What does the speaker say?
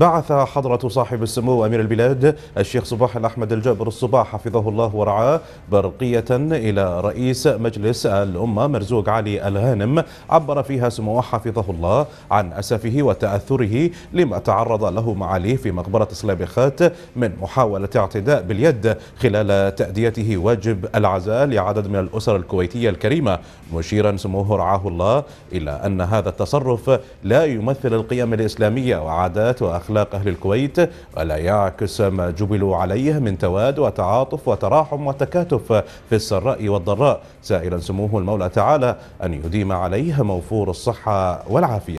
بعث حضرة صاحب السمو أمير البلاد الشيخ صباح الأحمد الجابر الصباح حفظه الله ورعاه برقية إلى رئيس مجلس الأمة مرزوق علي الغانم عبر فيها سموه حفظه الله عن أسفه وتأثره لما تعرض له معاليه في مقبرة سلابخات من محاولة اعتداء باليد خلال تأديته واجب العزاء لعدد من الأسر الكويتية الكريمة مشيرا سموه رعاه الله إلى أن هذا التصرف لا يمثل القيم الإسلامية وعادات وأخلاق أخلاق أهل الكويت ولا يعكس ما جبلوا عليه من تواد وتعاطف وتراحم وتكاتف في السراء والضراء سائلا سموه المولى تعالى أن يديم عليه موفور الصحة والعافية